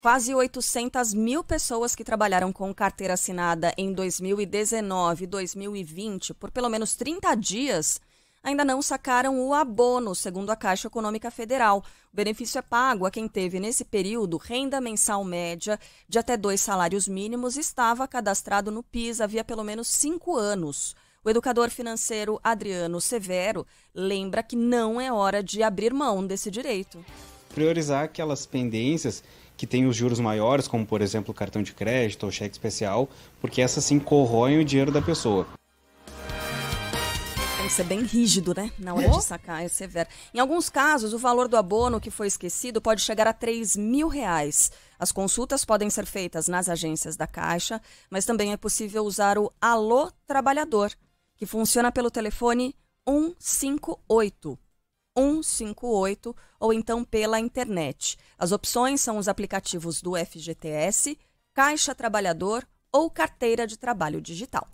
Quase 800 mil pessoas que trabalharam com carteira assinada em 2019 e 2020 por pelo menos 30 dias ainda não sacaram o abono, segundo a Caixa Econômica Federal. O benefício é pago a quem teve, nesse período, renda mensal média de até dois salários mínimos e estava cadastrado no PIS havia pelo menos cinco anos. O educador financeiro Adriano Severo lembra que não é hora de abrir mão desse direito priorizar aquelas pendências que têm os juros maiores, como por exemplo cartão de crédito ou cheque especial, porque essas sim corroem o dinheiro da pessoa. Isso é ser bem rígido, né? Na hora de sacar, é severo. Em alguns casos, o valor do abono que foi esquecido pode chegar a 3 mil reais. As consultas podem ser feitas nas agências da Caixa, mas também é possível usar o Alô Trabalhador, que funciona pelo telefone 158. 158 ou então pela internet. As opções são os aplicativos do FGTS, Caixa Trabalhador ou Carteira de Trabalho Digital.